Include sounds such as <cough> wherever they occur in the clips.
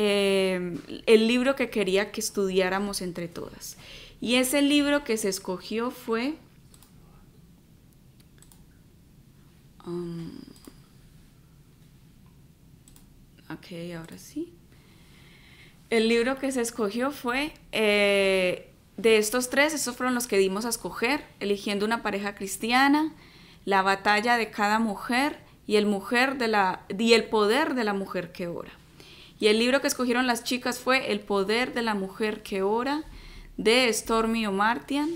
Em, el libro que quería que estudiáramos entre todas. Y ese libro que se escogió fue... Um, ok, ahora sí. El libro que se escogió fue... Eh, de estos tres, estos fueron los que dimos a escoger, eligiendo una pareja cristiana, la batalla de cada mujer y el, mujer de la, y el poder de la mujer que ora. Y el libro que escogieron las chicas fue El poder de la mujer que ora, de Stormy O'Martian.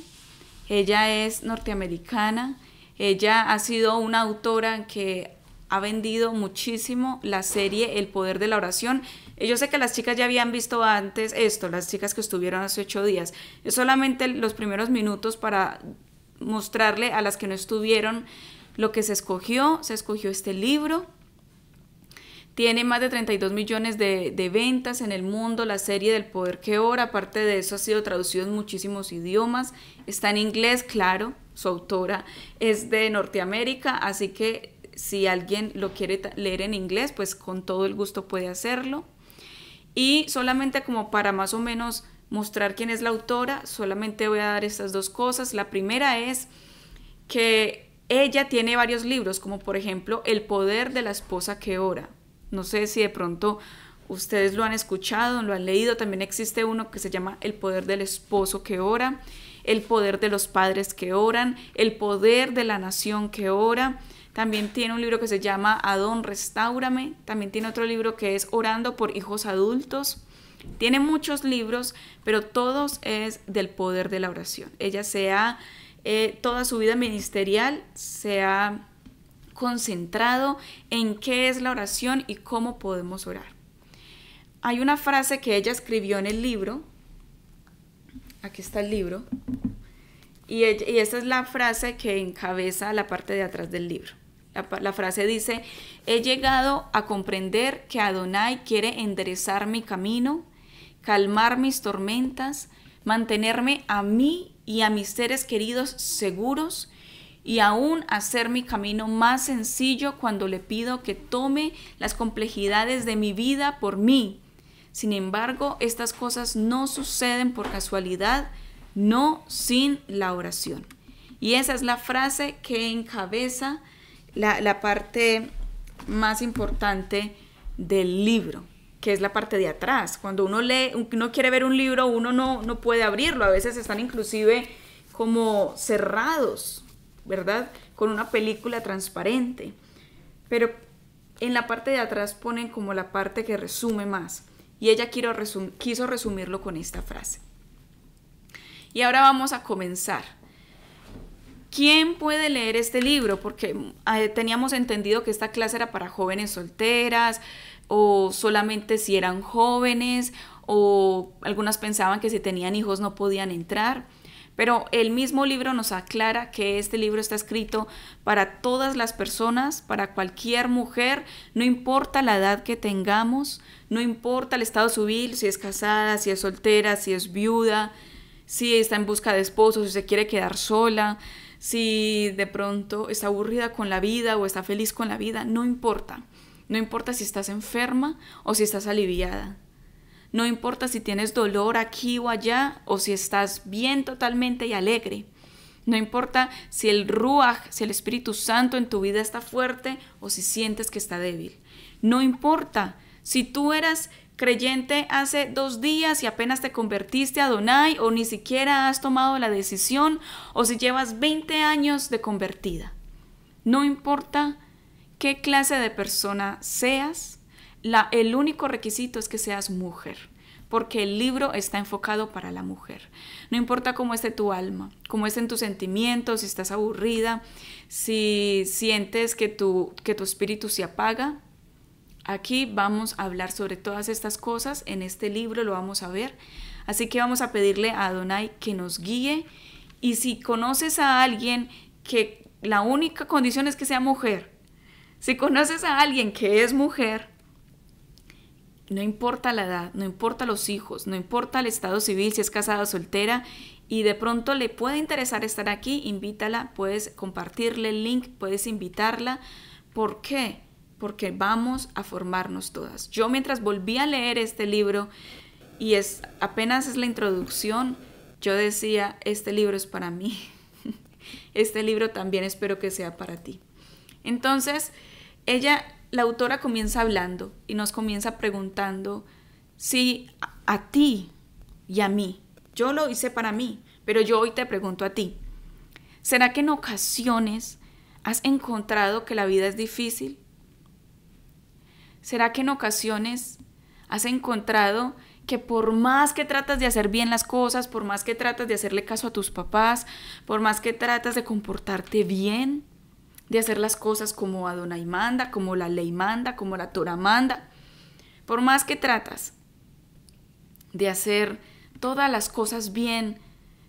Ella es norteamericana. Ella ha sido una autora que ha vendido muchísimo la serie El poder de la oración. Yo sé que las chicas ya habían visto antes esto, las chicas que estuvieron hace ocho días. Es solamente los primeros minutos para mostrarle a las que no estuvieron lo que se escogió. Se escogió este libro tiene más de 32 millones de, ventas en el mundo, la serie del poder que ora, aparte de eso ha sido traducido en muchísimos idiomas, está en inglés, claro, su autora es de Norteamérica, así que si alguien lo quiere leer en inglés, pues con todo el gusto puede hacerlo. Y solamente como para más o menos mostrar quién es la autora, solamente voy a dar estas dos cosas. La primera es que ella tiene varios libros, como por ejemplo El poder de la esposa que ora, no sé si de pronto ustedes lo han escuchado, lo han leído. También existe uno que se llama El poder del esposo que ora, el poder de los padres que oran, el poder de la nación que ora. También tiene un libro que se llama Adón, restáurame. También tiene otro libro que es Orando por hijos adultos. Tiene muchos libros, pero todos es del poder de la oración. Ella se ha, eh, toda su vida ministerial se ha concentrado en qué es la oración y cómo podemos orar. Hay una frase que ella escribió en el libro, aquí está el libro, y, esa es la frase que encabeza la parte de atrás del libro. la, frase dice, he llegado a comprender que Adonai quiere enderezar mi camino, calmar mis tormentas, mantenerme a mí y a mis seres queridos seguros y aún hacer mi camino más sencillo cuando le pido que tome las complejidades de mi vida por mí. Sin embargo, estas cosas no suceden por casualidad, no sin la oración. Y esa es la frase que encabeza la, parte más importante del libro que es la parte de atrás. Cuando uno lee, uno quiere ver un libro, uno no, no puede abrirlo. A veces están inclusive como cerrados ¿verdad? Con una película transparente. Pero en la parte de atrás ponen como la parte que resume más. Y ella quiso resumirlo con esta frase. Y ahora vamos a comenzar. ¿Quién puede leer este libro? Porque eh, teníamos entendido que esta clase era para jóvenes solteras o solamente si eran jóvenes o algunas pensaban que si tenían hijos no podían entrar. Pero el mismo libro nos aclara que este libro está escrito para todas las personas, para cualquier mujer, no importa la edad que tengamos, no importa el estado civil, si es casada, si es soltera, si es viuda, si está en busca de esposo, si se quiere quedar sola, si de pronto está aburrida con la vida o está feliz con la vida, no importa. No importa si estás enferma o si estás aliviada. No importa si tienes dolor aquí o allá o si estás bien totalmente y alegre. No importa si el Ruach, si el Espíritu Santo en tu vida está fuerte o si sientes que está débil. No importa si tú eras creyente hace dos días y apenas te convertiste a Donai o ni siquiera has tomado la decisión o si llevas 20 años de convertida. No importa qué clase de persona seas, el único requisito es que seas mujer, porque el libro está enfocado para la mujer. No importa cómo esté tu alma, cómo estén tus sentimientos, si estás aburrida, si sientes que tu, que tu espíritu se apaga. Aquí vamos a hablar sobre todas estas cosas, en este libro lo vamos a ver. Así que vamos a pedirle a Adonai que nos guíe y si conoces a alguien que la única condición es que sea mujer, si conoces a alguien que es mujer, no importa la edad, no importa los hijos, no importa el estado civil, si es casada o soltera, y de pronto le puede interesar estar aquí, invítala, puedes compartirle el link, puedes invitarla. ¿Por qué? Porque vamos a formarnos todas. Yo mientras volví a leer este libro, y es apenas es la introducción, yo decía, este libro es para mí. <laughs> Este libro también espero que sea para ti. Entonces, ella la autora comienza hablando y nos comienza preguntando si a, ti y a mí, yo lo hice para mí, pero yo hoy te pregunto a ti, ¿será que en ocasiones has encontrado que la vida es difícil? ¿Será que en ocasiones has encontrado que por más que tratas de hacer bien las cosas, por más que tratas de hacerle caso a tus papás, por más que tratas de comportarte bien, de hacer las cosas como Adonai manda, como la ley manda, como la Torah manda. Por más que tratas de hacer todas las cosas bien,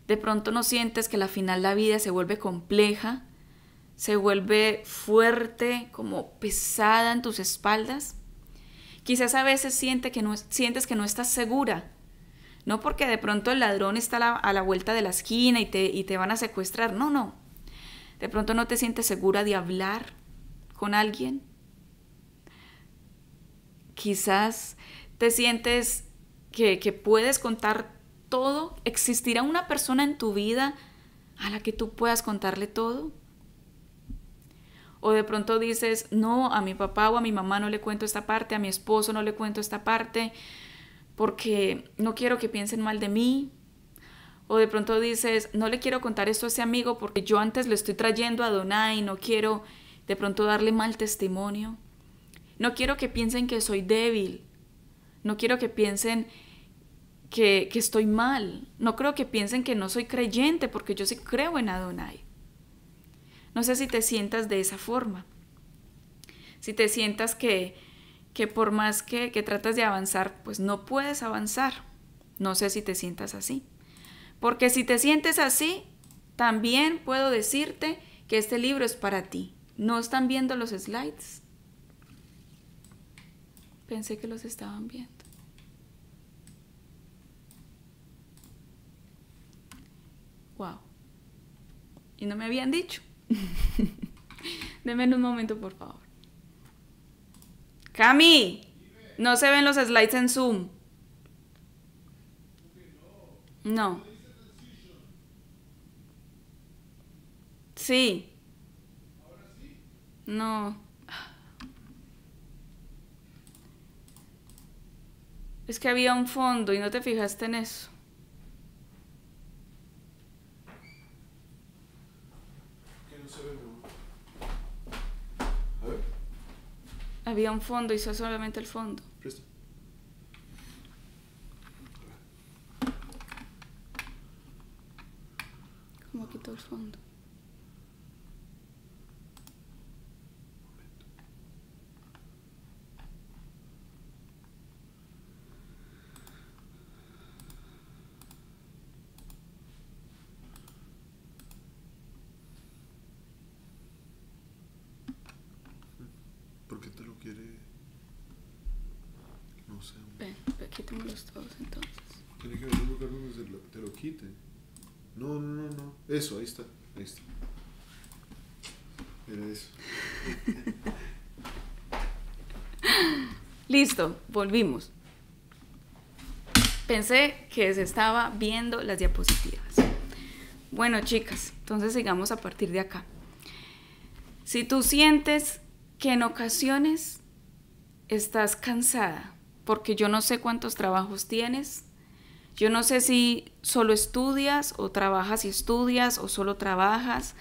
de pronto no sientes que al final la vida se vuelve compleja, se vuelve fuerte, como pesada en tus espaldas. Quizás a veces que no, sientes que no estás segura, no porque de pronto el ladrón está a la, vuelta de la esquina y te, y te van a secuestrar, no, no, de pronto no te sientes segura de hablar con alguien. Quizás te sientes que, puedes contar todo. ¿Existirá una persona en tu vida a la que tú puedas contarle todo? O de pronto dices, no, a mi papá o a mi mamá no le cuento esta parte, a mi esposo no le cuento esta parte, porque no quiero que piensen mal de mí, o de pronto dices, no le quiero contar esto a ese amigo porque yo antes le estoy trayendo a Donai, no quiero de pronto darle mal testimonio. No quiero que piensen que soy débil. No quiero que piensen que, estoy mal. No creo que piensen que no soy creyente porque yo sí creo en Adonai. No sé si te sientas de esa forma. Si te sientas que, que por más que, que tratas de avanzar, pues no puedes avanzar. No sé si te sientas así. Porque si te sientes así, también puedo decirte que este libro es para ti. ¿No están viendo los slides? Pensé que los estaban viendo. Wow. Y no me habían dicho. <laughs> Denme un momento, por favor. Cami, no se ven los slides en Zoom. No. Sí. ¿Ahora sí? No. Es que había un fondo y no te fijaste en eso. Había un fondo y eso solamente el fondo. ¿cómo quito el fondo. No, no, no, no. Eso, ahí está. Ahí está. Era eso. Listo, volvimos. Pensé que se estaba viendo las diapositivas. Bueno, chicas, entonces sigamos a partir de acá. Si tú sientes que en ocasiones estás cansada, porque yo no sé cuántos trabajos tienes, yo no sé si solo estudias o trabajas y estudias o solo trabajas,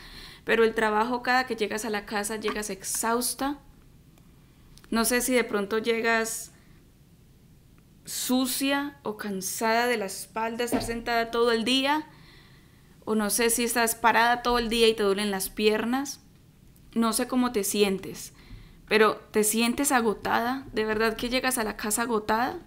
pero el trabajo cada que llegas a la casa llegas exhausta. No sé si de pronto llegas sucia o cansada de la espalda, estar sentada todo el día, o no sé si estás parada todo el día y te duelen las piernas. No sé cómo te sientes, pero te sientes agotada, de verdad que llegas a la casa agotada.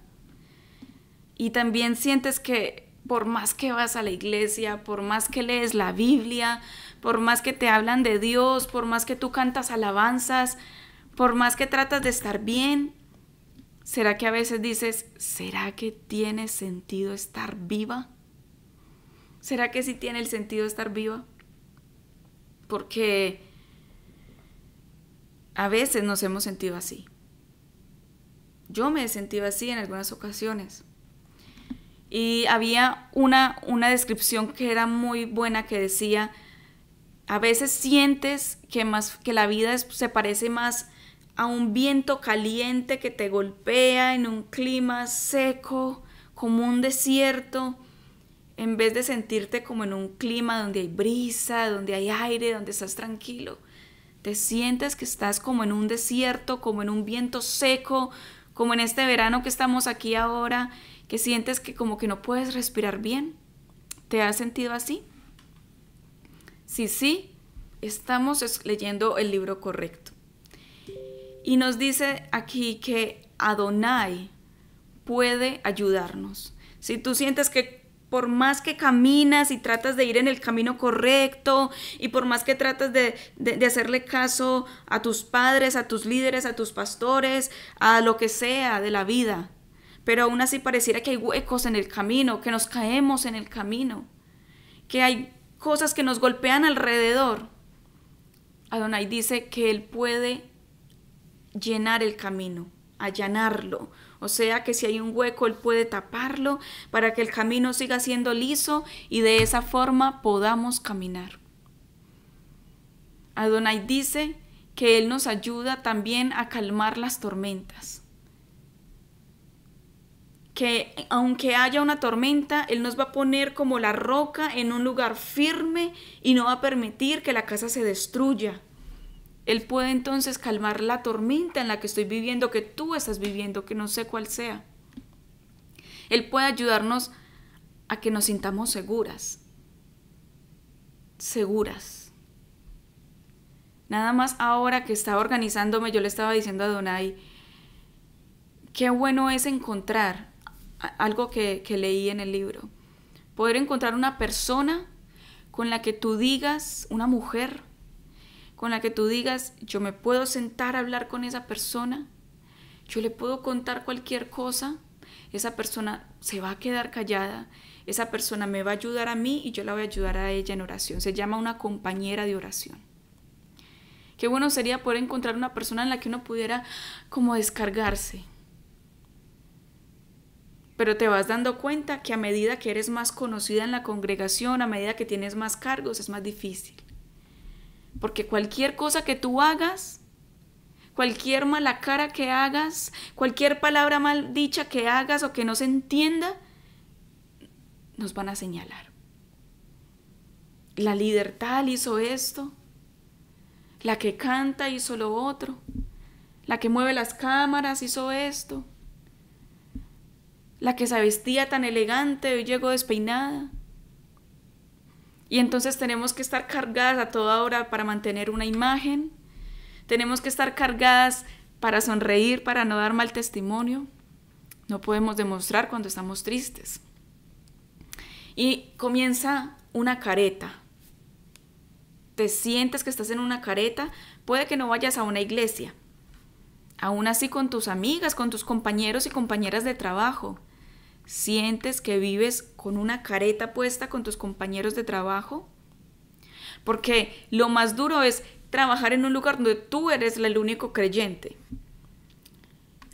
Y también sientes que por más que vas a la iglesia, por más que lees la Biblia, por más que te hablan de Dios, por más que tú cantas alabanzas, por más que tratas de estar bien, ¿será que a veces dices, ¿será que tiene sentido estar viva? ¿Será que sí tiene el sentido estar viva? Porque a veces nos hemos sentido así. Yo me he sentido así en algunas ocasiones. Y había una, descripción que era muy buena que decía, a veces sientes que, más, que la vida se parece más a un viento caliente que te golpea en un clima seco, como un desierto, en vez de sentirte como en un clima donde hay brisa, donde hay aire, donde estás tranquilo. Te sientes que estás como en un desierto, como en un viento seco, como en este verano que estamos aquí ahora que sientes que como que no puedes respirar bien. ¿Te has sentido así? Sí, sí, estamos leyendo el libro correcto. Y nos dice aquí que Adonai puede ayudarnos. Si tú sientes que por más que caminas y tratas de ir en el camino correcto y por más que tratas de hacerle caso a tus padres, a tus líderes, a tus pastores, a lo que sea de la vida, pero aún así pareciera que hay huecos en el camino, que nos caemos en el camino, que hay cosas que nos golpean alrededor. Adonai dice que Él puede llenar el camino, allanarlo. O sea que si hay un hueco, Él puede taparlo para que el camino siga siendo liso y de esa forma podamos caminar. Adonai dice que Él nos ayuda también a calmar las tormentas que aunque haya una tormenta, Él nos va a poner como la roca en un lugar firme y no va a permitir que la casa se destruya. Él puede entonces calmar la tormenta en la que estoy viviendo, que tú estás viviendo, que no sé cuál sea. Él puede ayudarnos a que nos sintamos seguras. Seguras. Nada más ahora que estaba organizándome, yo le estaba diciendo a Donai, qué bueno es encontrar algo que, leí en el libro. Poder encontrar una persona con la que tú digas, una mujer, con la que tú digas, yo me puedo sentar a hablar con esa persona, yo le puedo contar cualquier cosa, esa persona se va a quedar callada, esa persona me va a ayudar a mí y yo la voy a ayudar a ella en oración. Se llama una compañera de oración. Qué bueno sería poder encontrar una persona en la que uno pudiera como descargarse, pero te vas dando cuenta que a medida que eres más conocida en la congregación, a medida que tienes más cargos, es más difícil. Porque cualquier cosa que tú hagas, cualquier mala cara que hagas, cualquier palabra mal dicha que hagas o que no se entienda, nos van a señalar. La líder tal hizo esto, la que canta hizo lo otro, la que mueve las cámaras hizo esto, la que se vestía tan elegante, hoy llegó despeinada. Y entonces tenemos que estar cargadas a toda hora para mantener una imagen, tenemos que estar cargadas para sonreír, para no dar mal testimonio. No podemos demostrar cuando estamos tristes. Y comienza una careta. Te sientes que estás en una careta, puede que no vayas a una iglesia. Aún así con tus amigas, con tus compañeros y compañeras de trabajo. ¿Sientes que vives con una careta puesta con tus compañeros de trabajo? Porque lo más duro es trabajar en un lugar donde tú eres el único creyente.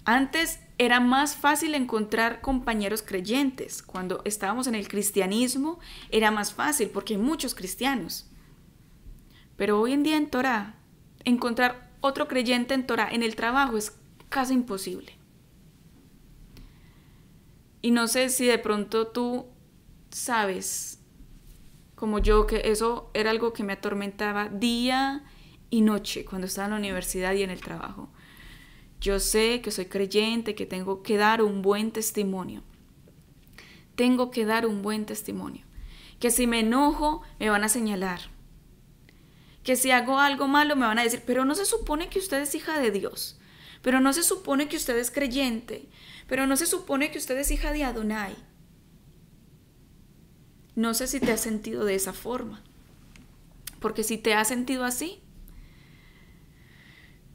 Antes era más fácil encontrar compañeros creyentes. Cuando estábamos en el cristianismo era más fácil porque hay muchos cristianos. Pero hoy en día en Torah, encontrar otro creyente en Torah en el trabajo es casi imposible. Y no sé si de pronto tú sabes, como yo, que eso era algo que me atormentaba día y noche cuando estaba en la universidad y en el trabajo. Yo sé que soy creyente, que tengo que dar un buen testimonio. Tengo que dar un buen testimonio. Que si me enojo, me van a señalar. Que si hago algo malo, me van a decir, pero no se supone que usted es hija de Dios. Pero no se supone que usted es creyente. Pero no se supone que usted es hija de Adonai. No sé si te has sentido de esa forma. Porque si te has sentido así,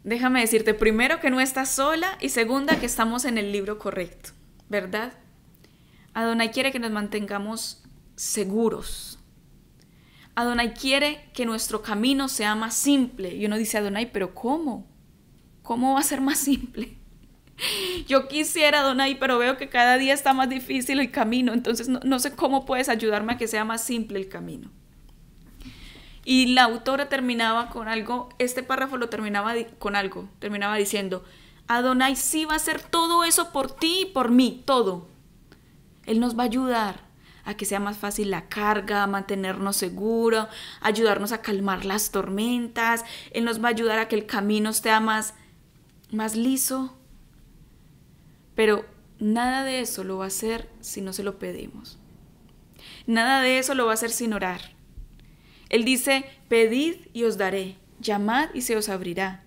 déjame decirte primero que no estás sola y segunda que estamos en el libro correcto, ¿verdad? Adonai quiere que nos mantengamos seguros. Adonai quiere que nuestro camino sea más simple. Y uno dice, Adonai, pero ¿cómo? ¿Cómo va a ser más simple? <laughs> Yo quisiera, Donay, pero veo que cada día está más difícil el camino, entonces no, sé cómo puedes ayudarme a que sea más simple el camino. Y la autora terminaba con algo, este párrafo lo terminaba con algo, terminaba diciendo, Adonai sí va a hacer todo eso por ti y por mí, todo. Él nos va a ayudar a que sea más fácil la carga, a mantenernos seguros, ayudarnos a calmar las tormentas, Él nos va a ayudar a que el camino sea más, más liso, pero nada de eso lo va a hacer si no se lo pedimos. Nada de eso lo va a hacer sin orar. Él dice, pedid y os daré, llamad y se os abrirá.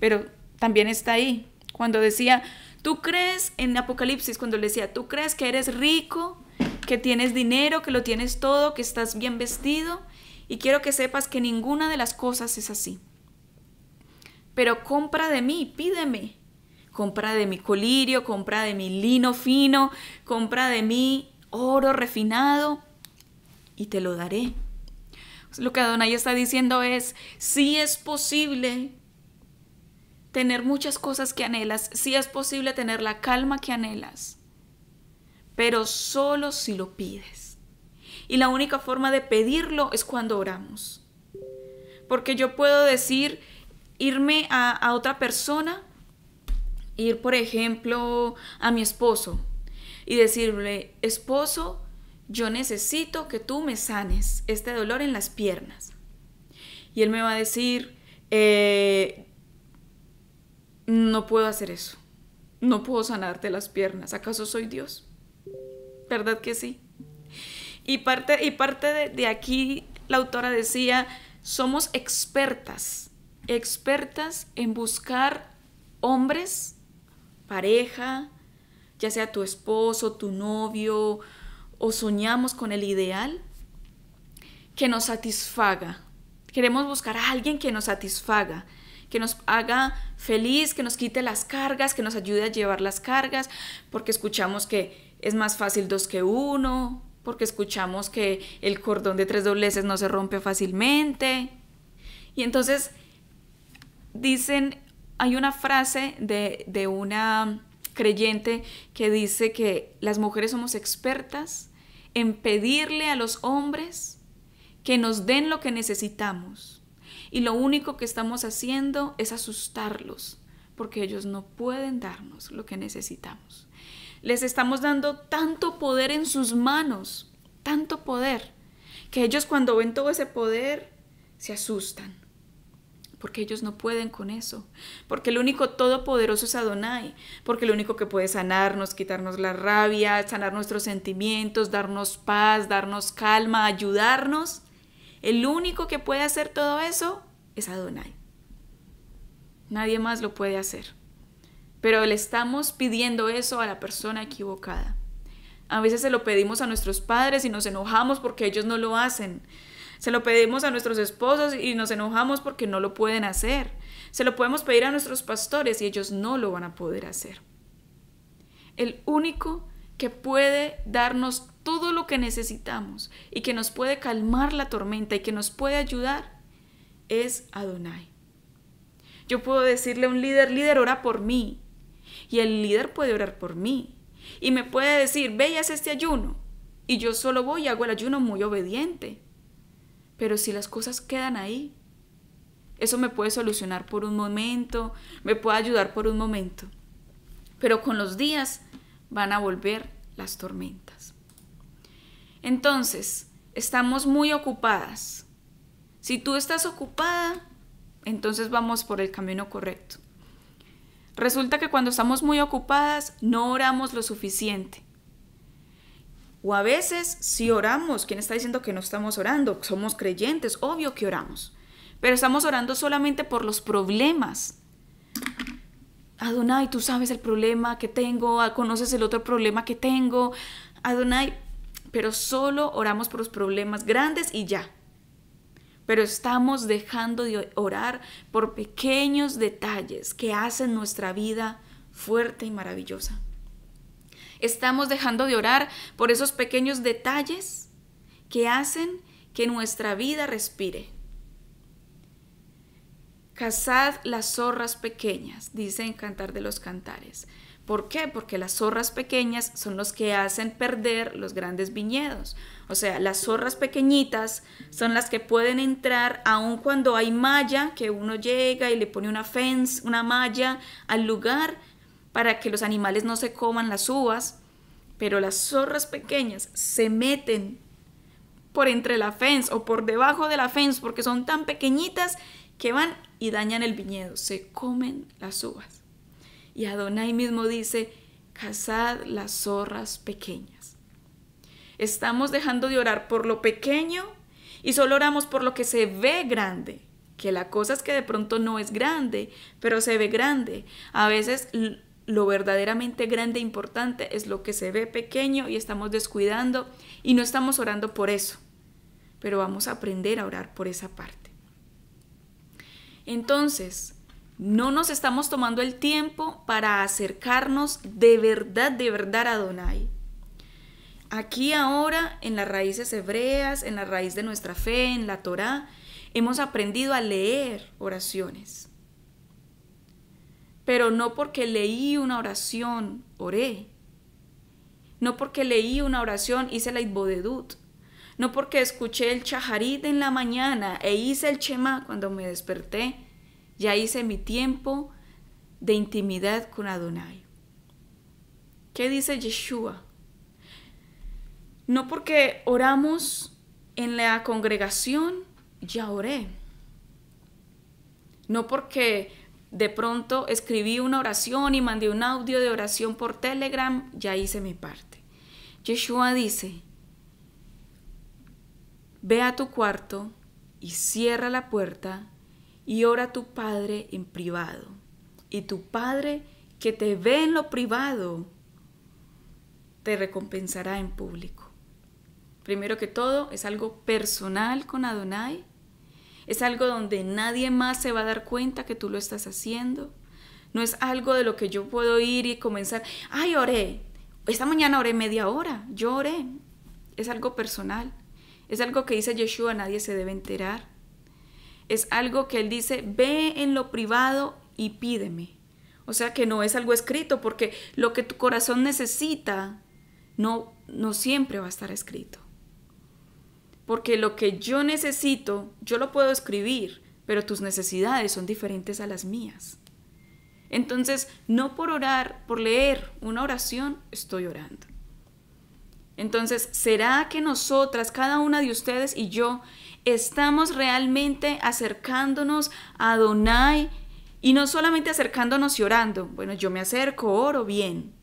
Pero también está ahí, cuando decía, tú crees en Apocalipsis, cuando le decía, tú crees que eres rico, que tienes dinero, que lo tienes todo, que estás bien vestido, y quiero que sepas que ninguna de las cosas es así. Pero compra de mí, pídeme, compra de mi colirio, compra de mi lino fino, compra de mi oro refinado y te lo daré. Lo que Adonai está diciendo es, si es posible tener muchas cosas que anhelas, si es posible tener la calma que anhelas, pero solo si lo pides. Y la única forma de pedirlo es cuando oramos. Porque yo puedo decir, irme a otra persona ir, por ejemplo, a mi esposo y decirle, esposo, yo necesito que tú me sanes este dolor en las piernas. Y él me va a decir, eh, no puedo hacer eso, no puedo sanarte las piernas, ¿acaso soy Dios? ¿Verdad que sí? Y parte, y parte de, de aquí la autora decía, somos expertas, expertas en buscar hombres pareja, ya sea tu esposo, tu novio, o soñamos con el ideal que nos satisfaga. Queremos buscar a alguien que nos satisfaga, que nos haga feliz, que nos quite las cargas, que nos ayude a llevar las cargas, porque escuchamos que es más fácil dos que uno, porque escuchamos que el cordón de tres dobleces no se rompe fácilmente. Y entonces dicen hay una frase de, de una creyente que dice que las mujeres somos expertas en pedirle a los hombres que nos den lo que necesitamos. Y lo único que estamos haciendo es asustarlos, porque ellos no pueden darnos lo que necesitamos. Les estamos dando tanto poder en sus manos, tanto poder, que ellos cuando ven todo ese poder se asustan porque ellos no pueden con eso, porque el único todopoderoso es Adonai, porque el único que puede sanarnos, quitarnos la rabia, sanar nuestros sentimientos, darnos paz, darnos calma, ayudarnos, el único que puede hacer todo eso es Adonai. Nadie más lo puede hacer. Pero le estamos pidiendo eso a la persona equivocada. A veces se lo pedimos a nuestros padres y nos enojamos porque ellos no lo hacen. Se lo pedimos a nuestros esposos y nos enojamos porque no lo pueden hacer. Se lo podemos pedir a nuestros pastores y ellos no lo van a poder hacer. El único que puede darnos todo lo que necesitamos y que nos puede calmar la tormenta y que nos puede ayudar es Adonai. Yo puedo decirle a un líder, líder, ora por mí. Y el líder puede orar por mí. Y me puede decir, ve este ayuno. Y yo solo voy y hago el ayuno muy obediente. Pero si las cosas quedan ahí, eso me puede solucionar por un momento, me puede ayudar por un momento. Pero con los días van a volver las tormentas. Entonces, estamos muy ocupadas. Si tú estás ocupada, entonces vamos por el camino correcto. Resulta que cuando estamos muy ocupadas no oramos lo suficiente. O a veces si oramos, ¿quién está diciendo que no estamos orando? Somos creyentes, obvio que oramos, pero estamos orando solamente por los problemas. Adonai, tú sabes el problema que tengo, ah, conoces el otro problema que tengo. Adonai, pero solo oramos por los problemas grandes y ya. Pero estamos dejando de orar por pequeños detalles que hacen nuestra vida fuerte y maravillosa estamos dejando de orar por esos pequeños detalles que hacen que nuestra vida respire. Cazad las zorras pequeñas, dice en Cantar de los Cantares. ¿Por qué? Porque las zorras pequeñas son los que hacen perder los grandes viñedos. O sea, las zorras pequeñitas son las que pueden entrar aun cuando hay malla, que uno llega y le pone una fence, una malla al lugar para que los animales no se coman las uvas, pero las zorras pequeñas se meten por entre la fence o por debajo de la fence porque son tan pequeñitas que van y dañan el viñedo, se comen las uvas. Y Adonai mismo dice, cazad las zorras pequeñas. Estamos dejando de orar por lo pequeño y solo oramos por lo que se ve grande, que la cosa es que de pronto no es grande, pero se ve grande. A veces lo verdaderamente grande e importante es lo que se ve pequeño y estamos descuidando y no estamos orando por eso. Pero vamos a aprender a orar por esa parte. Entonces, no nos estamos tomando el tiempo para acercarnos de verdad, de verdad a Donai. Aquí ahora, en las raíces hebreas, en la raíz de nuestra fe, en la Torá, hemos aprendido a leer oraciones pero no porque leí una oración, oré. No porque leí una oración, hice la Itbodedut. No porque escuché el Chaharit en la mañana e hice el Chema cuando me desperté, ya hice mi tiempo de intimidad con Adonai. ¿Qué dice Yeshua? No porque oramos en la congregación, ya oré. No porque de pronto escribí una oración y mandé un audio de oración por Telegram, ya hice mi parte. Yeshua dice, ve a tu cuarto y cierra la puerta y ora a tu Padre en privado. Y tu Padre que te ve en lo privado, te recompensará en público. Primero que todo, es algo personal con Adonai es algo donde nadie más se va a dar cuenta que tú lo estás haciendo. No es algo de lo que yo puedo ir y comenzar, ay, oré. Esta mañana oré media hora, yo oré. Es algo personal. Es algo que dice Yeshua, nadie se debe enterar. Es algo que él dice, ve en lo privado y pídeme. O sea que no es algo escrito porque lo que tu corazón necesita no, no siempre va a estar escrito. Porque lo que yo necesito, yo lo puedo escribir, pero tus necesidades son diferentes a las mías. Entonces, no por orar, por leer una oración, estoy orando. Entonces, ¿será que nosotras, cada una de ustedes y yo, estamos realmente acercándonos a Donai y no solamente acercándonos y orando? Bueno, yo me acerco, oro bien.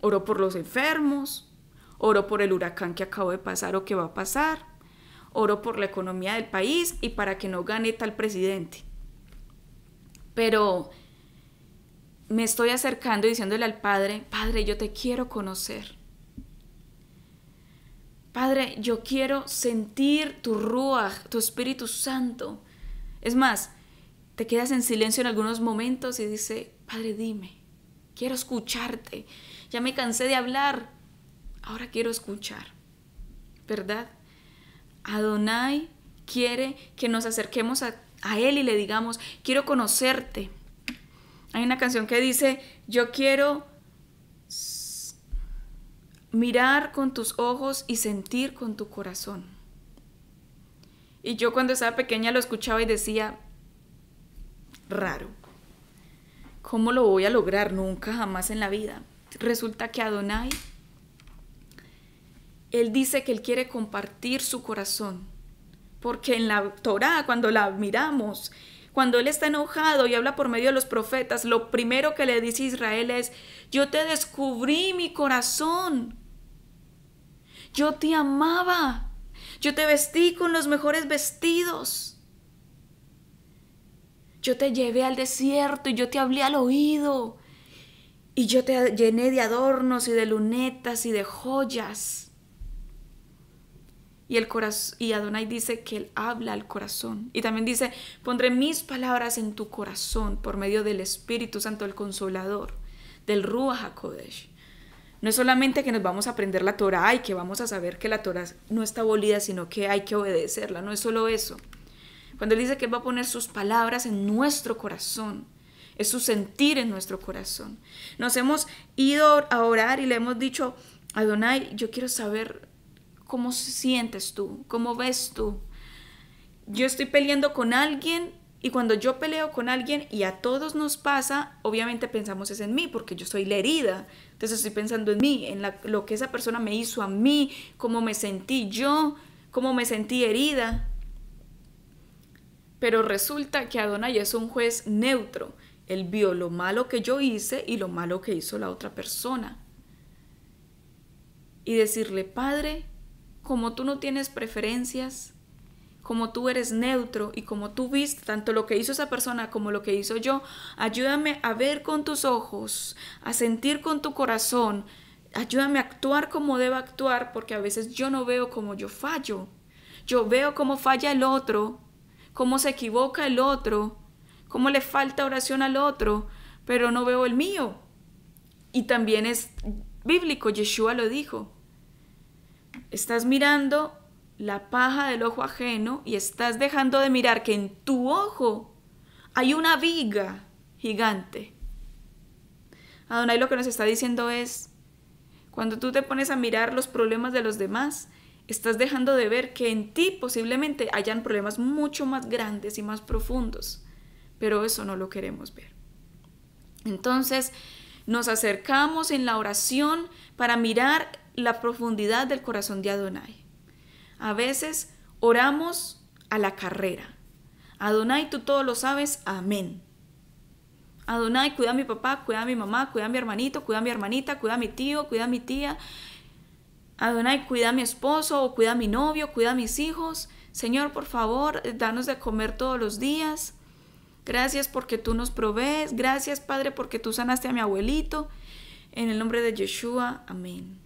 Oro por los enfermos, oro por el huracán que acabo de pasar o que va a pasar oro por la economía del país y para que no gane tal presidente. Pero me estoy acercando y diciéndole al Padre, Padre, yo te quiero conocer. Padre, yo quiero sentir tu ruach, tu Espíritu Santo. Es más, te quedas en silencio en algunos momentos y dice, Padre, dime, quiero escucharte. Ya me cansé de hablar, ahora quiero escuchar. ¿Verdad? Adonai quiere que nos acerquemos a, Él y le digamos, quiero conocerte. Hay una canción que dice, yo quiero mirar con tus ojos y sentir con tu corazón. Y yo cuando estaba pequeña lo escuchaba y decía, raro, ¿cómo lo voy a lograr nunca jamás en la vida? Resulta que Adonai él dice que Él quiere compartir su corazón. Porque en la Torah, cuando la miramos, cuando Él está enojado y habla por medio de los profetas, lo primero que le dice Israel es, yo te descubrí mi corazón. Yo te amaba. Yo te vestí con los mejores vestidos. Yo te llevé al desierto y yo te hablé al oído. Y yo te llené de adornos y de lunetas y de joyas. Y, el corazón, y Adonai dice que Él habla al corazón. Y también dice, pondré mis palabras en tu corazón por medio del Espíritu Santo, el Consolador, del Ruach HaKodesh. No es solamente que nos vamos a aprender la Torah y que vamos a saber que la Torah no está abolida, sino que hay que obedecerla. No es solo eso. Cuando Él dice que va a poner sus palabras en nuestro corazón, es su sentir en nuestro corazón. Nos hemos ido a orar y le hemos dicho, Adonai, yo quiero saber cómo sientes tú, cómo ves tú. Yo estoy peleando con alguien y cuando yo peleo con alguien y a todos nos pasa, obviamente pensamos es en mí porque yo soy la herida. Entonces estoy pensando en mí, en lo que esa persona me hizo a mí, cómo me sentí yo, cómo me sentí herida. Pero resulta que Adonai es un juez neutro. Él vio lo malo que yo hice y lo malo que hizo la otra persona. Y decirle, Padre, como tú no tienes preferencias, como tú eres neutro y como tú viste tanto lo que hizo esa persona como lo que hizo yo, ayúdame a ver con tus ojos, a sentir con tu corazón, ayúdame a actuar como debo actuar porque a veces yo no veo como yo fallo, yo veo cómo falla el otro, cómo se equivoca el otro, cómo le falta oración al otro, pero no veo el mío. Y también es bíblico, Yeshua lo dijo estás mirando la paja del ojo ajeno y estás dejando de mirar que en tu ojo hay una viga gigante. Adonai lo que nos está diciendo es, cuando tú te pones a mirar los problemas de los demás, estás dejando de ver que en ti posiblemente hayan problemas mucho más grandes y más profundos, pero eso no lo queremos ver. Entonces, nos acercamos en la oración para mirar la profundidad del corazón de Adonai. A veces oramos a la carrera. Adonai, tú todo lo sabes, amén. Adonai, cuida a mi papá, cuida a mi mamá, cuida a mi hermanito, cuida a mi hermanita, cuida a mi tío, cuida a mi tía. Adonai, cuida a mi esposo cuida a mi novio, cuida a mis hijos. Señor, por favor, danos de comer todos los días. Gracias porque tú nos provees. Gracias, Padre, porque tú sanaste a mi abuelito. En el nombre de Yeshua. Amén.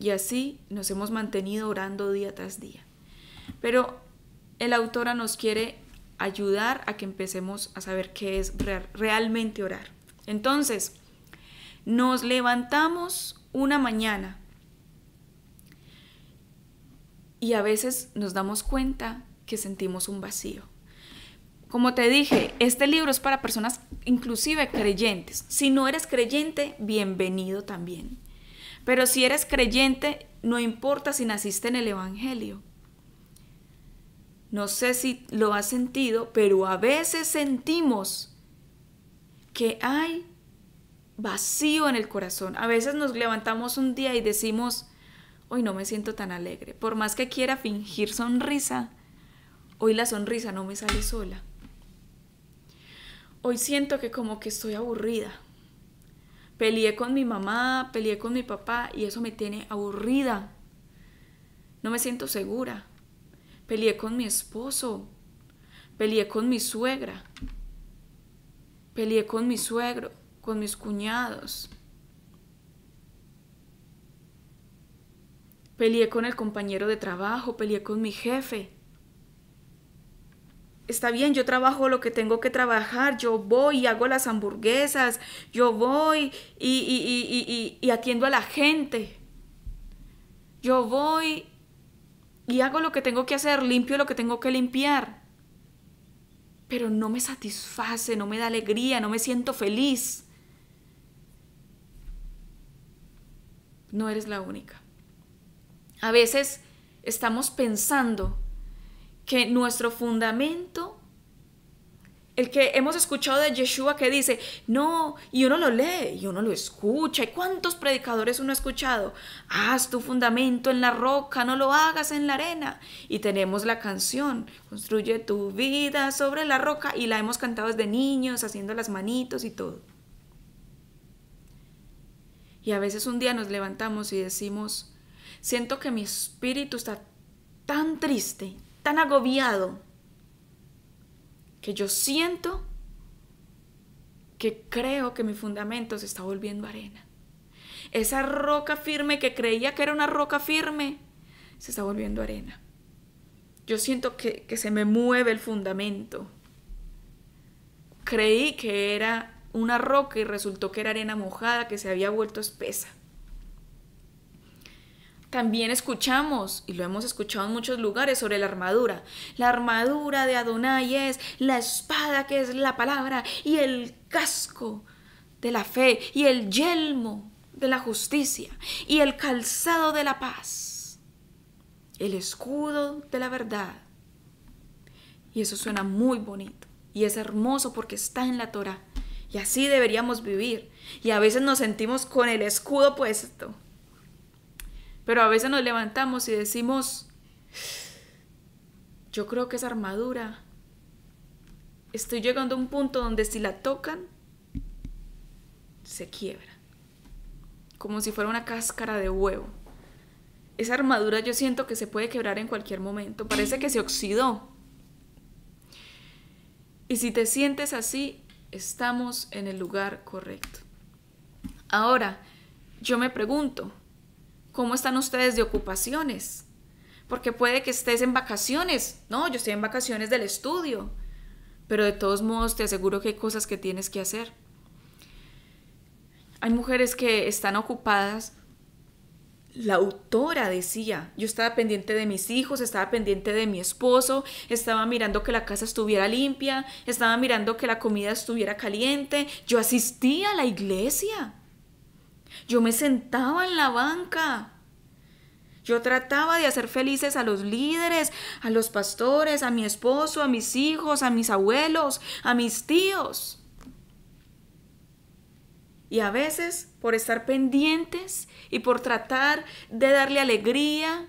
Y así nos hemos mantenido orando día tras día. Pero el autora nos quiere ayudar a que empecemos a saber qué es realmente orar. Entonces, nos levantamos una mañana y a veces nos damos cuenta que sentimos un vacío. Como te dije, este libro es para personas inclusive creyentes. Si no eres creyente, bienvenido también. Pero si eres creyente, no importa si naciste en el Evangelio. No sé si lo has sentido, pero a veces sentimos que hay vacío en el corazón. A veces nos levantamos un día y decimos, hoy no me siento tan alegre. Por más que quiera fingir sonrisa, hoy la sonrisa no me sale sola. Hoy siento que como que estoy aburrida. Peleé con mi mamá, peleé con mi papá y eso me tiene aburrida. No me siento segura. Peleé con mi esposo. Peleé con mi suegra. Peleé con mi suegro, con mis cuñados. Peleé con el compañero de trabajo, peleé con mi jefe está bien, yo trabajo lo que tengo que trabajar, yo voy y hago las hamburguesas, yo voy y, y, atiendo a la gente, yo voy y hago lo que tengo que hacer, limpio lo que tengo que limpiar, pero no me satisface, no me da alegría, no me siento feliz. No eres la única. A veces estamos pensando que nuestro fundamento, el que hemos escuchado de Yeshua que dice, no, y uno lo lee, y uno lo escucha, ¿y cuántos predicadores uno ha escuchado? Haz tu fundamento en la roca, no lo hagas en la arena. Y tenemos la canción, construye tu vida sobre la roca, y la hemos cantado desde niños, haciendo las manitos y todo. Y a veces un día nos levantamos y decimos, siento que mi espíritu está tan triste, tan agobiado que yo siento que creo que mi fundamento se está volviendo arena. Esa roca firme que creía que era una roca firme se está volviendo arena. Yo siento que, que se me mueve el fundamento. Creí que era una roca y resultó que era arena mojada que se había vuelto espesa. También escuchamos, y lo hemos escuchado en muchos lugares, sobre la armadura. La armadura de Adonai es la espada que es la palabra y el casco de la fe y el yelmo de la justicia y el calzado de la paz, el escudo de la verdad. Y eso suena muy bonito y es hermoso porque está en la Torah. Y así deberíamos vivir. Y a veces nos sentimos con el escudo puesto pero a veces nos levantamos y decimos, yo creo que esa armadura, estoy llegando a un punto donde si la tocan, se quiebra. Como si fuera una cáscara de huevo. Esa armadura yo siento que se puede quebrar en cualquier momento. Parece que se oxidó. Y si te sientes así, estamos en el lugar correcto. Ahora, yo me pregunto, ¿Cómo están ustedes de ocupaciones? Porque puede que estés en vacaciones. No, yo estoy en vacaciones del estudio. Pero de todos modos te aseguro que hay cosas que tienes que hacer. Hay mujeres que están ocupadas. La autora decía, yo estaba pendiente de mis hijos, estaba pendiente de mi esposo, estaba mirando que la casa estuviera limpia, estaba mirando que la comida estuviera caliente. Yo asistía a la iglesia yo me sentaba en la banca. Yo trataba de hacer felices a los líderes, a los pastores, a mi esposo, a mis hijos, a mis abuelos, a mis tíos. Y a veces, por estar pendientes y por tratar de darle alegría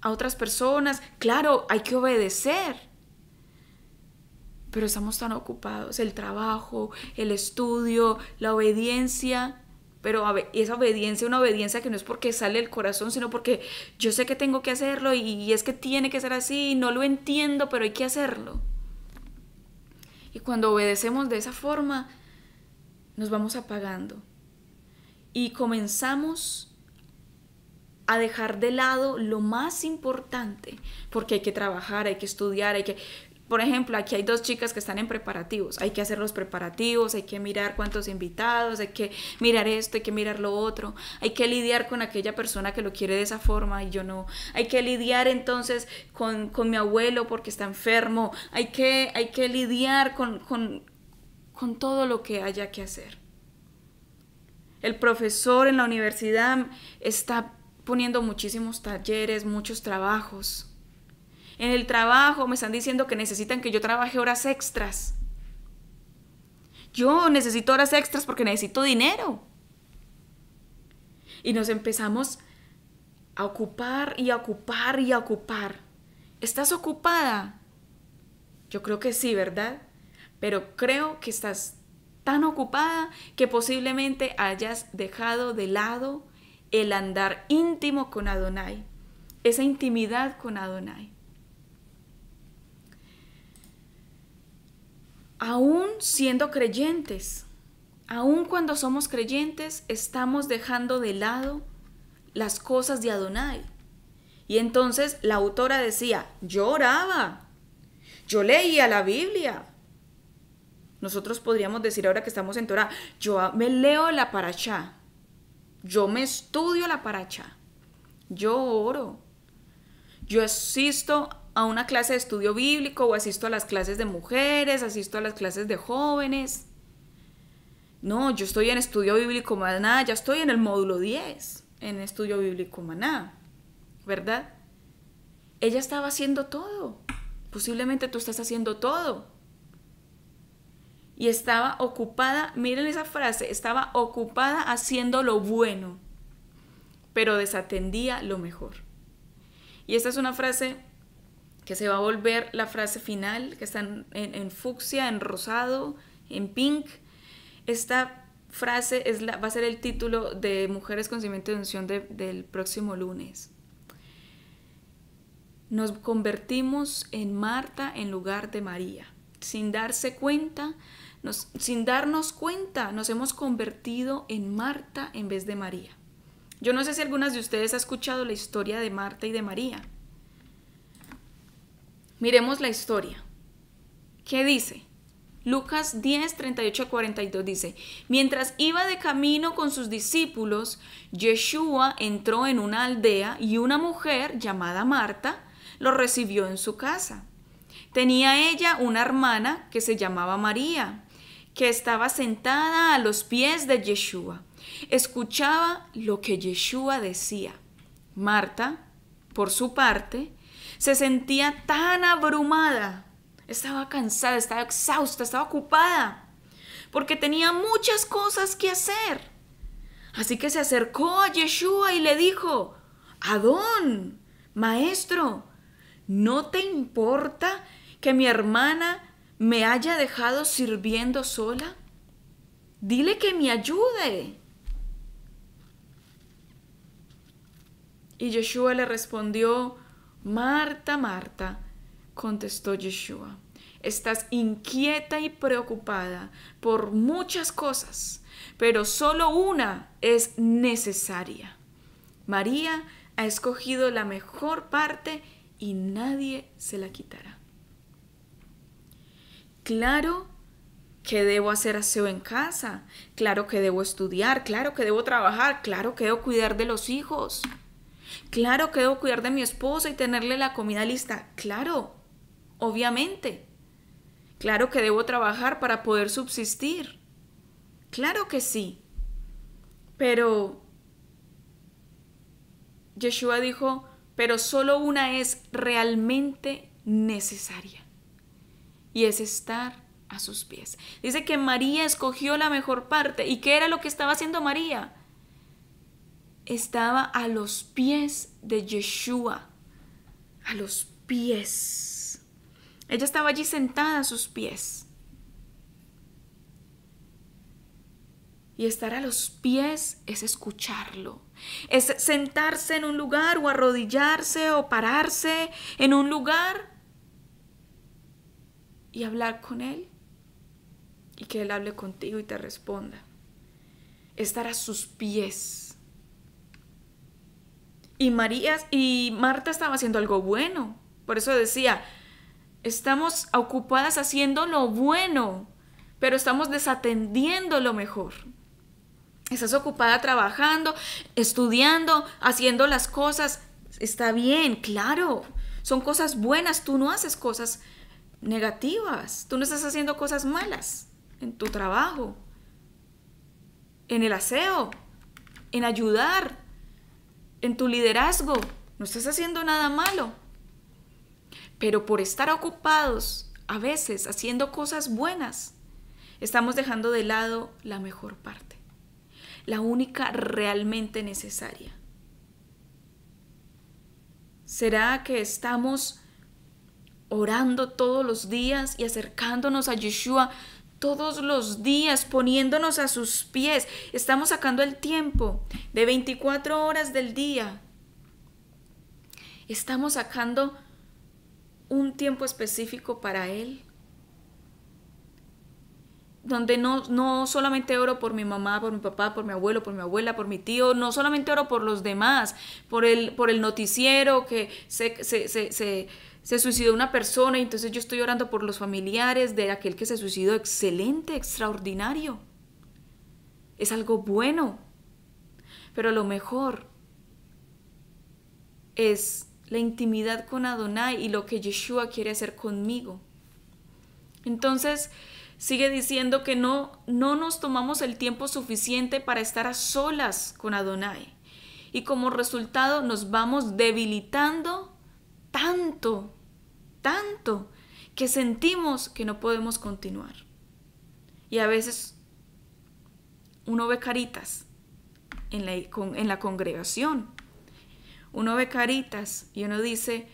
a otras personas, claro, hay que obedecer. Pero estamos tan ocupados, el trabajo, el estudio, la obediencia, pero esa obediencia, una obediencia que no es porque sale del corazón, sino porque yo sé que tengo que hacerlo y, es que tiene que ser así, no lo entiendo, pero hay que hacerlo. Y cuando obedecemos de esa forma, nos vamos apagando y comenzamos a dejar de lado lo más importante, porque hay que trabajar, hay que estudiar, hay que por ejemplo, aquí hay dos chicas que están en preparativos, hay que hacer los preparativos, hay que mirar cuántos invitados, hay que mirar esto, hay que mirar lo otro, hay que lidiar con aquella persona que lo quiere de esa forma y yo no, hay que lidiar entonces con, con mi abuelo porque está enfermo, hay que, hay que lidiar con, con, con todo lo que haya que hacer. El profesor en la universidad está poniendo muchísimos talleres, muchos trabajos en el trabajo me están diciendo que necesitan que yo trabaje horas extras. Yo necesito horas extras porque necesito dinero. Y nos empezamos a ocupar y a ocupar y a ocupar. ¿Estás ocupada? Yo creo que sí, ¿verdad? Pero creo que estás tan ocupada que posiblemente hayas dejado de lado el andar íntimo con Adonai, esa intimidad con Adonai. aún siendo creyentes, aún cuando somos creyentes, estamos dejando de lado las cosas de Adonai. Y entonces la autora decía, yo oraba, yo leía la Biblia. Nosotros podríamos decir ahora que estamos en Torah, yo me leo la paracha, yo me estudio la paracha, yo oro, yo asisto a una clase de estudio bíblico o asisto a las clases de mujeres, asisto a las clases de jóvenes. No, yo estoy en estudio bíblico maná, ya estoy en el módulo 10, en estudio bíblico maná, ¿verdad? Ella estaba haciendo todo, posiblemente tú estás haciendo todo. Y estaba ocupada, miren esa frase, estaba ocupada haciendo lo bueno, pero desatendía lo mejor. Y esta es una frase que se va a volver la frase final, que está en, fucsia, en rosado, en pink. Esta frase es va a ser el título de Mujeres con Cimiento de Unción del próximo lunes. Nos convertimos en Marta en lugar de María. Sin darse cuenta, sin darnos cuenta, nos hemos convertido en Marta en vez de María. Yo no sé si algunas de ustedes ha escuchado la historia de Marta y de María. Miremos la historia. ¿Qué dice? Lucas 10, 38 a 42 dice, mientras iba de camino con sus discípulos, Yeshua entró en una aldea y una mujer llamada Marta lo recibió en su casa. Tenía ella una hermana que se llamaba María, que estaba sentada a los pies de Yeshua. Escuchaba lo que Yeshua decía. Marta, por su parte, se sentía tan abrumada, estaba cansada, estaba exhausta, estaba ocupada, porque tenía muchas cosas que hacer. Así que se acercó a Yeshua y le dijo, Adón, maestro, ¿no te importa que mi hermana me haya dejado sirviendo sola? Dile que me ayude. Y Yeshua le respondió, Marta, Marta, contestó Yeshua, estás inquieta y preocupada por muchas cosas, pero solo una es necesaria. María ha escogido la mejor parte y nadie se la quitará. Claro que debo hacer aseo en casa, claro que debo estudiar, claro que debo trabajar, claro que debo cuidar de los hijos. Claro que debo cuidar de mi esposa y tenerle la comida lista. Claro, obviamente. Claro que debo trabajar para poder subsistir. Claro que sí. Pero Yeshua dijo, pero solo una es realmente necesaria. Y es estar a sus pies. Dice que María escogió la mejor parte. ¿Y qué era lo que estaba haciendo María? estaba a los pies de Yeshua, a los pies. Ella estaba allí sentada a sus pies. Y estar a los pies es escucharlo, es sentarse en un lugar o arrodillarse o pararse en un lugar y hablar con Él y que Él hable contigo y te responda. Estar a sus pies y María y Marta estaba haciendo algo bueno. Por eso decía, estamos ocupadas haciendo lo bueno, pero estamos desatendiendo lo mejor. Estás ocupada trabajando, estudiando, haciendo las cosas. Está bien, claro. Son cosas buenas. Tú no haces cosas negativas. Tú no estás haciendo cosas malas en tu trabajo, en el aseo, en ayudar, en tu liderazgo. No estás haciendo nada malo. Pero por estar ocupados, a veces haciendo cosas buenas, estamos dejando de lado la mejor parte, la única realmente necesaria. ¿Será que estamos orando todos los días y acercándonos a Yeshua todos los días, poniéndonos a sus pies. Estamos sacando el tiempo de 24 horas del día. Estamos sacando un tiempo específico para Él donde no, no solamente oro por mi mamá, por mi papá, por mi abuelo, por mi abuela, por mi tío, no solamente oro por los demás, por el, por el noticiero que se, se, se, se suicidó una persona y entonces yo estoy orando por los familiares de aquel que se suicidó. Excelente, extraordinario. Es algo bueno. Pero lo mejor es la intimidad con Adonai y lo que Yeshua quiere hacer conmigo. Entonces, Sigue diciendo que no, no nos tomamos el tiempo suficiente para estar a solas con Adonai. Y como resultado nos vamos debilitando tanto, tanto, que sentimos que no podemos continuar. Y a veces uno ve caritas en la, en la congregación. Uno ve caritas y uno dice,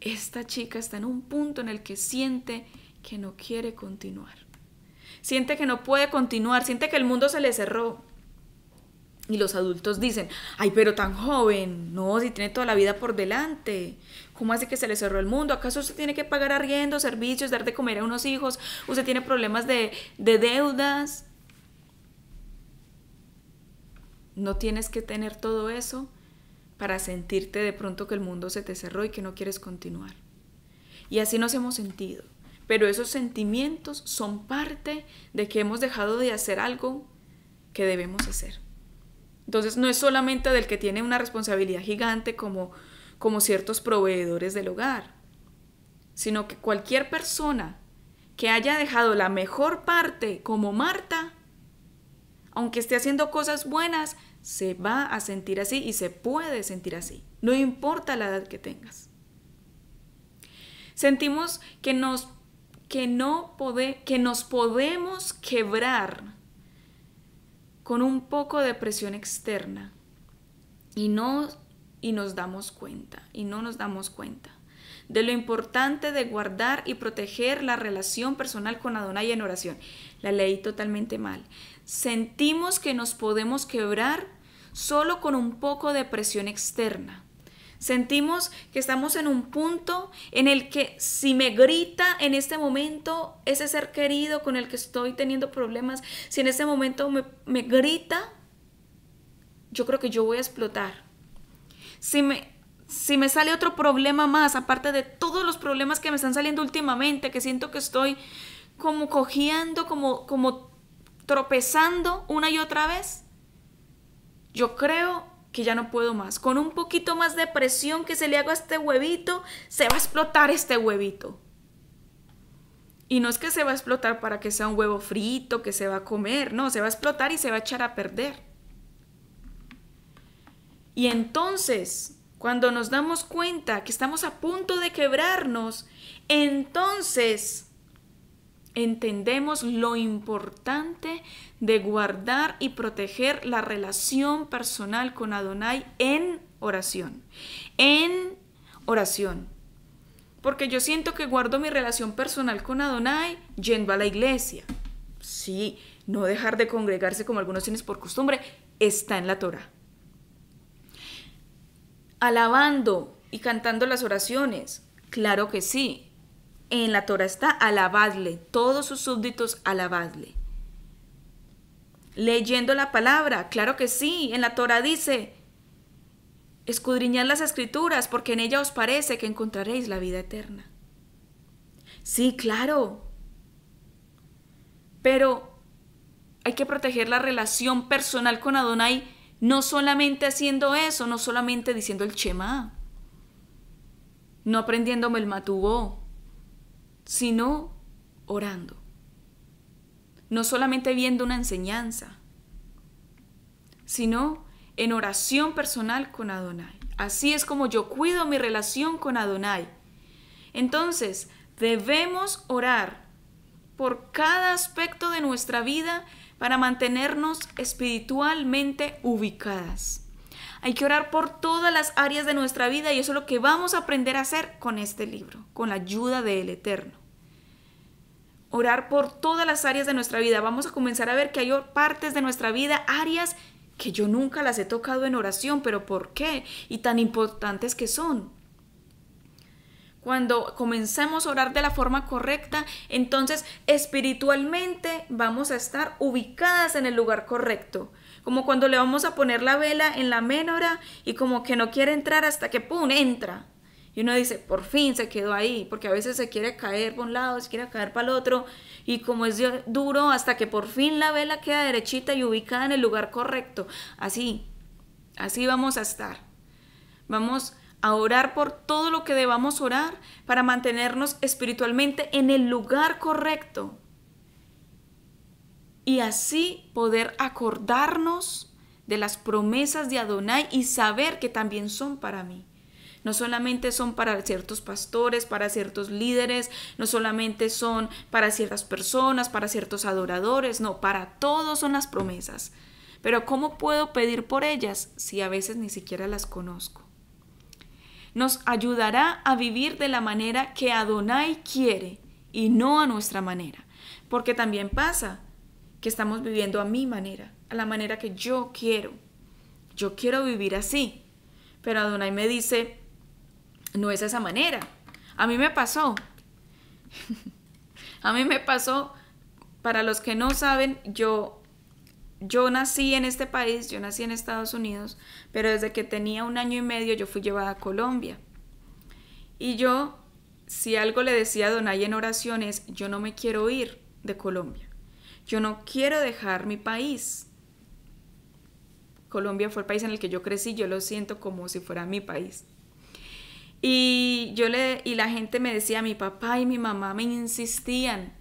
esta chica está en un punto en el que siente que no quiere continuar siente que no puede continuar, siente que el mundo se le cerró. Y los adultos dicen, ay, pero tan joven, no, si tiene toda la vida por delante. ¿Cómo hace que se le cerró el mundo? ¿Acaso usted tiene que pagar arriendo, servicios, dar de comer a unos hijos? ¿Usted tiene problemas de, de deudas? No tienes que tener todo eso para sentirte de pronto que el mundo se te cerró y que no quieres continuar. Y así nos hemos sentido pero esos sentimientos son parte de que hemos dejado de hacer algo que debemos hacer. Entonces no es solamente del que tiene una responsabilidad gigante como, como ciertos proveedores del hogar, sino que cualquier persona que haya dejado la mejor parte como Marta, aunque esté haciendo cosas buenas, se va a sentir así y se puede sentir así, no importa la edad que tengas. Sentimos que nos que, no que nos podemos quebrar con un poco de presión externa y no y nos damos cuenta y no nos damos cuenta de lo importante de guardar y proteger la relación personal con Adonai en oración. La leí totalmente mal. Sentimos que nos podemos quebrar solo con un poco de presión externa Sentimos que estamos en un punto en el que si me grita en este momento ese ser querido con el que estoy teniendo problemas, si en este momento me, me grita, yo creo que yo voy a explotar. Si me, si me sale otro problema más, aparte de todos los problemas que me están saliendo últimamente, que siento que estoy como cojeando, como, como tropezando una y otra vez, yo creo que ya no puedo más. Con un poquito más de presión que se le haga a este huevito, se va a explotar este huevito. Y no es que se va a explotar para que sea un huevo frito, que se va a comer, no, se va a explotar y se va a echar a perder. Y entonces, cuando nos damos cuenta que estamos a punto de quebrarnos, entonces entendemos lo importante de guardar y proteger la relación personal con Adonai en oración. En oración. Porque yo siento que guardo mi relación personal con Adonai yendo a la iglesia. Sí, no dejar de congregarse como algunos tienes por costumbre está en la Torah. Alabando y cantando las oraciones, claro que sí, en la Torah está, alabadle, todos sus súbditos alabadle. Leyendo la palabra, claro que sí, en la Torah dice, escudriñad las escrituras porque en ella os parece que encontraréis la vida eterna. Sí, claro. Pero hay que proteger la relación personal con Adonai, no solamente haciendo eso, no solamente diciendo el chema. no aprendiéndome el matubó, sino orando. No solamente viendo una enseñanza, sino en oración personal con Adonai. Así es como yo cuido mi relación con Adonai. Entonces, debemos orar por cada aspecto de nuestra vida para mantenernos espiritualmente ubicadas. Hay que orar por todas las áreas de nuestra vida y eso es lo que vamos a aprender a hacer con este libro, con la ayuda del Eterno. Orar por todas las áreas de nuestra vida. Vamos a comenzar a ver que hay partes de nuestra vida, áreas que yo nunca las he tocado en oración, pero ¿por qué? Y tan importantes que son. Cuando comencemos a orar de la forma correcta, entonces espiritualmente vamos a estar ubicadas en el lugar correcto. Como cuando le vamos a poner la vela en la menora y como que no quiere entrar hasta que ¡pum! entra. Y uno dice, por fin se quedó ahí, porque a veces se quiere caer por un lado, se quiere caer para el otro, y como es duro, hasta que por fin la vela queda derechita y ubicada en el lugar correcto. Así, así vamos a estar. Vamos a orar por todo lo que debamos orar para mantenernos espiritualmente en el lugar correcto, y así poder acordarnos de las promesas de Adonai y saber que también son para mí. No solamente son para ciertos pastores, para ciertos líderes, no solamente son para ciertas personas, para ciertos adoradores, no, para todos son las promesas. Pero ¿cómo puedo pedir por ellas si a veces ni siquiera las conozco? Nos ayudará a vivir de la manera que Adonai quiere y no a nuestra manera. Porque también pasa, que estamos viviendo a mi manera, a la manera que yo quiero. Yo quiero vivir así. Pero Adonai me dice, no es esa manera. A mí me pasó. <laughs> a mí me pasó, para los que no saben, yo, yo nací en este país, yo nací en Estados Unidos, pero desde que tenía un año y medio yo fui llevada a Colombia. Y yo, si algo le decía a Donay en oraciones, yo no me quiero ir de Colombia. Yo no quiero dejar mi país. Colombia fue el país en el que yo crecí, yo lo siento como si fuera mi país. Y yo le y la gente me decía, mi papá y mi mamá me insistían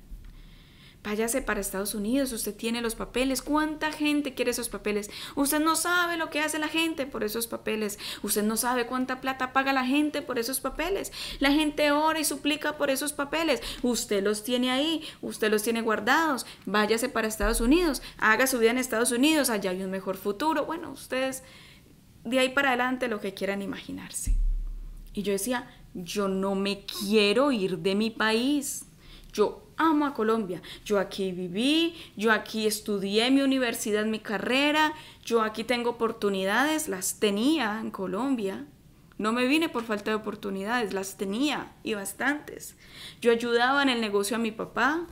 Váyase para Estados Unidos, usted tiene los papeles, ¿cuánta gente quiere esos papeles? Usted no sabe lo que hace la gente por esos papeles, usted no sabe cuánta plata paga la gente por esos papeles, la gente ora y suplica por esos papeles, usted los tiene ahí, usted los tiene guardados, váyase para Estados Unidos, haga su vida en Estados Unidos, allá hay un mejor futuro, bueno, ustedes de ahí para adelante lo que quieran imaginarse. Y yo decía, yo no me quiero ir de mi país. Yo amo a Colombia. Yo aquí viví, yo aquí estudié mi universidad, mi carrera, yo aquí tengo oportunidades, las tenía en Colombia. No me vine por falta de oportunidades, las tenía y bastantes. Yo ayudaba en el negocio a mi papá.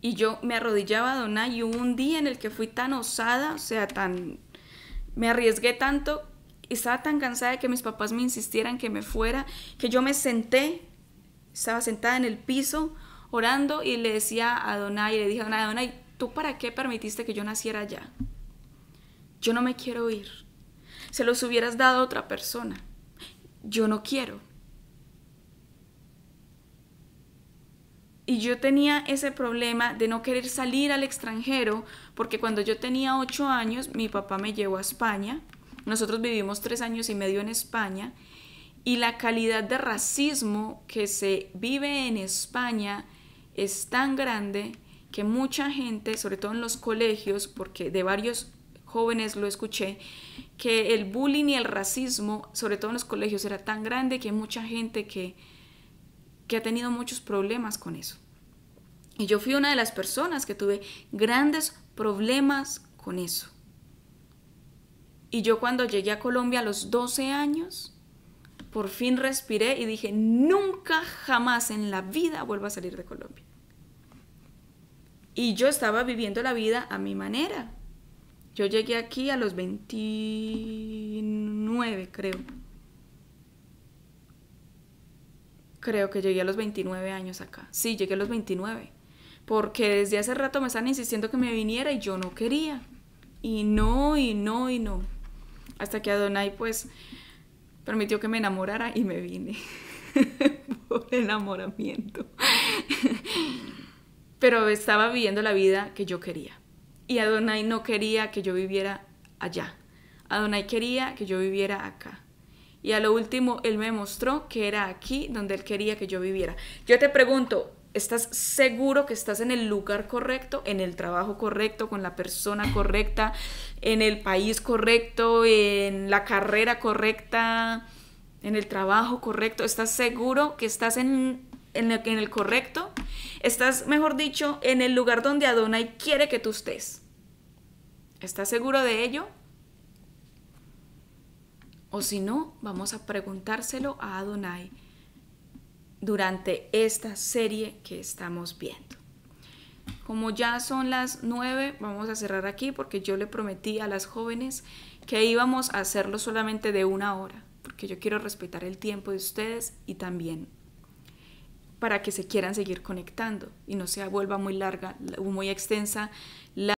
Y yo me arrodillaba a donar y hubo un día en el que fui tan osada, o sea, tan... Me arriesgué tanto estaba tan cansada de que mis papás me insistieran que me fuera, que yo me senté, estaba sentada en el piso orando y le decía a Adonai, y le dije a Adonai, ¿tú para qué permitiste que yo naciera allá? Yo no me quiero ir. Se los hubieras dado a otra persona. Yo no quiero. Y yo tenía ese problema de no querer salir al extranjero, porque cuando yo tenía ocho años, mi papá me llevó a España nosotros vivimos tres años y medio en España y la calidad de racismo que se vive en España es tan grande que mucha gente, sobre todo en los colegios, porque de varios jóvenes lo escuché, que el bullying y el racismo, sobre todo en los colegios, era tan grande que mucha gente que ha tenido muchos problemas con eso. Y yo fui una de las personas que tuve grandes problemas con eso. Y yo cuando llegué a Colombia a los 12 años, por fin respiré y dije, nunca jamás en la vida vuelvo a salir de Colombia. Y yo estaba viviendo la vida a mi manera. Yo llegué aquí a los 29, creo. Creo que llegué a los 29 años acá. Sí, llegué a los 29. Porque desde hace rato me están insistiendo que me viniera y yo no quería. Y no, y no, y no hasta que Adonai pues permitió que me enamorara y me vine <laughs> por enamoramiento. <laughs> Pero estaba viviendo la vida que yo quería. Y Adonai no quería que yo viviera allá. Adonai quería que yo viviera acá. Y a lo último, Él me mostró que era aquí donde Él quería que yo viviera. Yo te pregunto, estás seguro que estás en el lugar correcto, en el trabajo correcto, con la persona correcta, en el país correcto, en la carrera correcta, en el trabajo correcto, estás seguro que estás en, el, el correcto, estás, mejor dicho, en el lugar donde Adonai quiere que tú estés. ¿Estás seguro de ello? O si no, vamos a preguntárselo a Adonai durante esta serie que estamos viendo. Como ya son las 9, vamos a cerrar aquí porque yo le prometí a las jóvenes que íbamos a hacerlo solamente de una hora, porque yo quiero respetar el tiempo de ustedes y también para que se quieran seguir conectando y no se vuelva muy larga, o muy extensa la